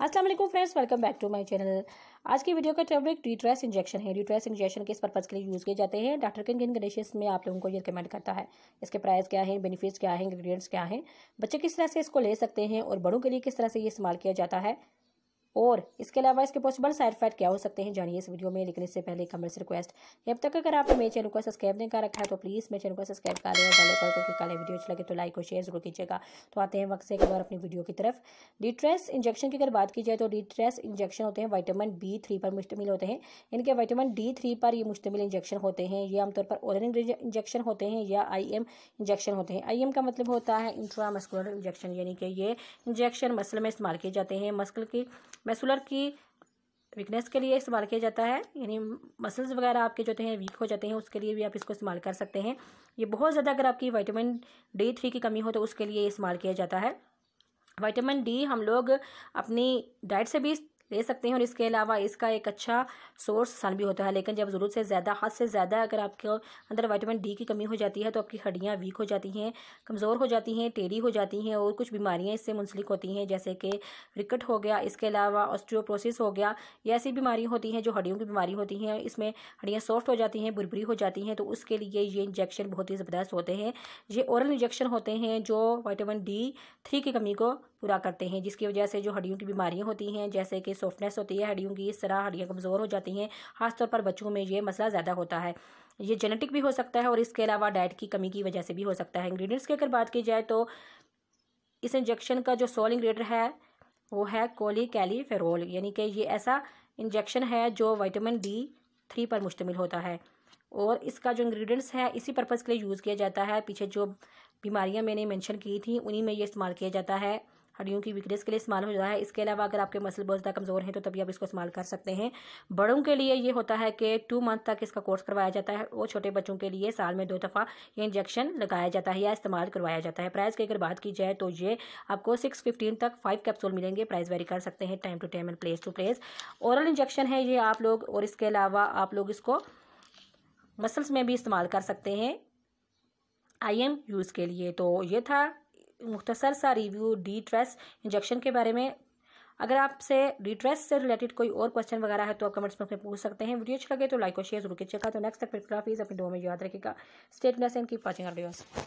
अस्सलाम वालेकुम friends welcome back to my channel आज की वीडियो का टॉपिक रिट्रेस इंजेक्शन है रिट्रेस इंजेक्शन किस पर्पज़ के लिए यूज़ किए जाते हैं डॉक्टर किन किन कंडीशन में आप लोगों को ये रिकमेंड करता है इसके प्राइस क्या है बेनिफिट्स क्या है इंग्रीडियंट्स क्या हैं बच्चे किस तरह से इसको ले सकते हैं और बड़ों के लिए किस तरह से ये इस्तेमाल किया जाता है और इसके अलावा इसके पॉसिबल साइड इफेक्ट क्या हो सकते हैं जानिए इस वीडियो में लेकिन इससे पहले एक से रिक्वेस्ट जब तक अगर आपने मेरे चैनल को सब्सक्राइब नहीं कर रखा है तो प्लीज़ मेरे चैनल को सब्सक्राइब कर लें बेल आइकन अच्छी लगे तो लाइक और शेयर जरूर कीजिएगा तो आते हैं वक्त से एक बार अपनी वीडियो की तरफ डिट्रेस इंजेक्शन की अगर बात की जाए तो डिट्रेस इंजेक्शन होते हैं वाइटामिन बी थ्री पर मुश्तमिल होते हैं इनके वाइटामिन डी थ्री पर ये मुश्तमिल इंजेक्शन होते हैं ये आमतौर पर ओरल इंजेक्शन होते हैं या आई एम इंजेक्शन होते हैं आई एम का मतलब होता है इंट्रामस्कुलर इंजेक्शन यानी कि ये इंजेक्शन मसल में इस्तेमाल किए जाते हैं मस्कल की मैसुलर की वीकनेस के लिए इस्तेमाल किया जाता है यानी मसल्स वगैरह आपके जो हैं वीक हो जाते हैं उसके लिए भी आप इसको इस्तेमाल कर सकते हैं ये बहुत ज़्यादा अगर आपकी वाइटामिन डी थ्री की कमी हो तो उसके लिए इस्तेमाल किया जाता है वाइटामिन डी हम लोग अपनी डाइट से भी ले सकते हैं और इसके अलावा इसका एक अच्छा सोर्स सन भी होता है लेकिन जब ज़रूरत से ज़्यादा हद से ज़्यादा अगर आपके अंदर वाइटामिन डी की कमी हो जाती है तो आपकी हड्डियाँ वीक हो जाती हैं कमज़ोर हो जाती हैं टेढ़ी हो जाती हैं और कुछ बीमारियाँ इससे मुंसलिक होती हैं जैसे कि रिकट हो गया इसके अलावा ऑस्ट्रियोप्रोसिस हो गया ये ऐसी बीमारी होती हैं जो हड्डियों की बीमारी होती हैं इसमें हड्डियाँ सॉफ्ट हो जाती हैं बुरबरी हो जाती हैं तो उसके लिए ये इंजेक्शन बहुत ही ज़बरदस्त होते हैं ये औरल इंजेक्शन होते हैं जो वाइटामिन डी थ्री की कमी को पूरा करते हैं जिसकी वजह से जो हड्डियों की बीमारियाँ होती हैं जैसे कि सॉफ्टनेस होती है हड्डियों की इस तरह हड्डियाँ कमज़ोर हो जाती हैं खासतौर पर बच्चों में ये मसला ज़्यादा होता है ये जेनेटिक भी हो सकता है और इसके अलावा डाइट की कमी की वजह से भी हो सकता है इंग्रेडिएंट्स की अगर बात की जाए तो इस इंजेक्शन का जो सोल इंग्रेडिएंट है वो है कोली कैली फेरोल यानी कि ये ऐसा इंजेक्शन है जो विटामिन डी थ्री पर मुश्तमिल होता है और इसका जो इंग्रेडिएंट्स है इसी पर्पज़ के लिए यूज़ किया जाता है पीछे जो बीमारियां मैंने मेंशन की थी उन्हीं में ये इस्तेमाल किया जाता है हड्डियों की वीकनेस के लिए इस्तेमाल हो जाता है इसके अलावा अगर आपके मसल बहुत ज़्यादा कमज़ोर हैं तो तभी आप इसको इस्तेमाल कर सकते हैं बड़ों के लिए ये होता है कि टू मंथ तक इसका कोर्स करवाया जाता है और छोटे बच्चों के लिए साल में दो दफ़ा ये इंजेक्शन लगाया जाता है या इस्तेमाल करवाया जाता है प्राइस की अगर बात की जाए तो ये आपको सिक्स फिफ्टीन तक फाइव कैप्सूल मिलेंगे प्राइस वेरी कर सकते हैं time to time and place to place oral injection है ये आप लोग और इसके अलावा आप लोग इसको मसल्स में भी इस्तेमाल कर सकते हैं आई एम यूज़ के लिए तो ये था मुख्तसर सा रिव्यू डी ट्रेस इंजेक्शन के बारे में अगर आपसे डिट्रेस से रिलेटेड कोई और क्वेश्चन वगैरह है तो आप कमेंट्स में पूछ सकते हैं वीडियो अच्छा लगे तो लाइक और शेयर जरूर कीजिएगा तो नेक्स्ट तक फिर अपनी दो में याद रखेगा स्टेट नेस एंड कीप वॉचिंग